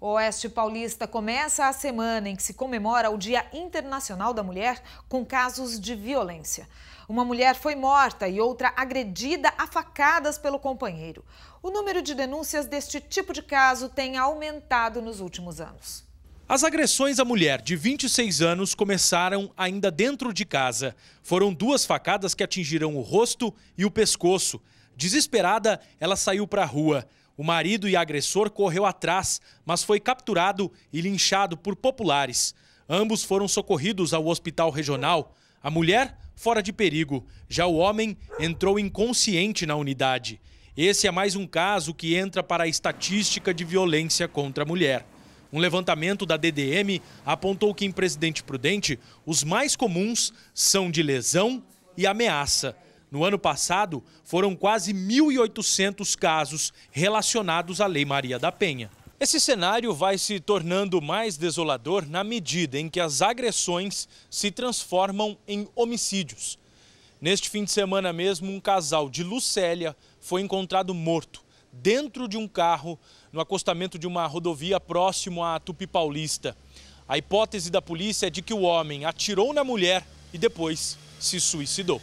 O Oeste Paulista começa a semana em que se comemora o Dia Internacional da Mulher com casos de violência. Uma mulher foi morta e outra agredida a facadas pelo companheiro. O número de denúncias deste tipo de caso tem aumentado nos últimos anos. As agressões à mulher de 26 anos começaram ainda dentro de casa. Foram duas facadas que atingiram o rosto e o pescoço. Desesperada, ela saiu para a rua. O marido e agressor correu atrás, mas foi capturado e linchado por populares. Ambos foram socorridos ao hospital regional. A mulher, fora de perigo. Já o homem entrou inconsciente na unidade. Esse é mais um caso que entra para a estatística de violência contra a mulher. Um levantamento da DDM apontou que em Presidente Prudente, os mais comuns são de lesão e ameaça. No ano passado, foram quase 1.800 casos relacionados à Lei Maria da Penha. Esse cenário vai se tornando mais desolador na medida em que as agressões se transformam em homicídios. Neste fim de semana mesmo, um casal de Lucélia foi encontrado morto dentro de um carro no acostamento de uma rodovia próximo à Tupi Paulista. A hipótese da polícia é de que o homem atirou na mulher e depois se suicidou.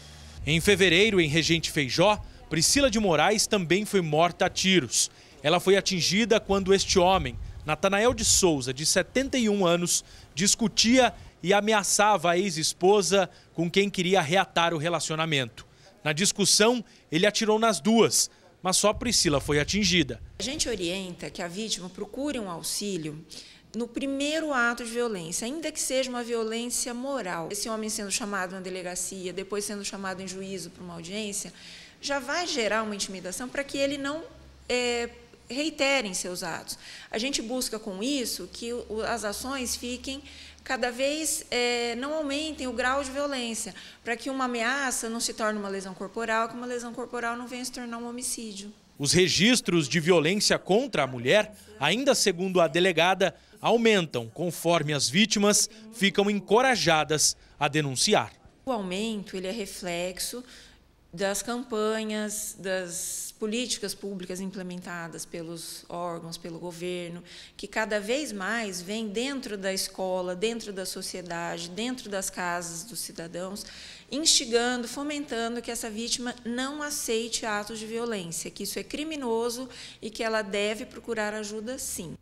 Em fevereiro, em Regente Feijó, Priscila de Moraes também foi morta a tiros. Ela foi atingida quando este homem, Natanael de Souza, de 71 anos, discutia e ameaçava a ex-esposa com quem queria reatar o relacionamento. Na discussão, ele atirou nas duas, mas só Priscila foi atingida. A gente orienta que a vítima procure um auxílio no primeiro ato de violência, ainda que seja uma violência moral. Esse homem sendo chamado na delegacia, depois sendo chamado em juízo para uma audiência, já vai gerar uma intimidação para que ele não é, reitere seus atos. A gente busca com isso que as ações fiquem cada vez é, não aumentem o grau de violência, para que uma ameaça não se torne uma lesão corporal, que uma lesão corporal não venha se tornar um homicídio. Os registros de violência contra a mulher, ainda segundo a delegada, aumentam conforme as vítimas ficam encorajadas a denunciar. O aumento ele é reflexo das campanhas, das políticas públicas implementadas pelos órgãos, pelo governo, que cada vez mais vem dentro da escola, dentro da sociedade, dentro das casas dos cidadãos, instigando, fomentando que essa vítima não aceite atos de violência, que isso é criminoso e que ela deve procurar ajuda sim.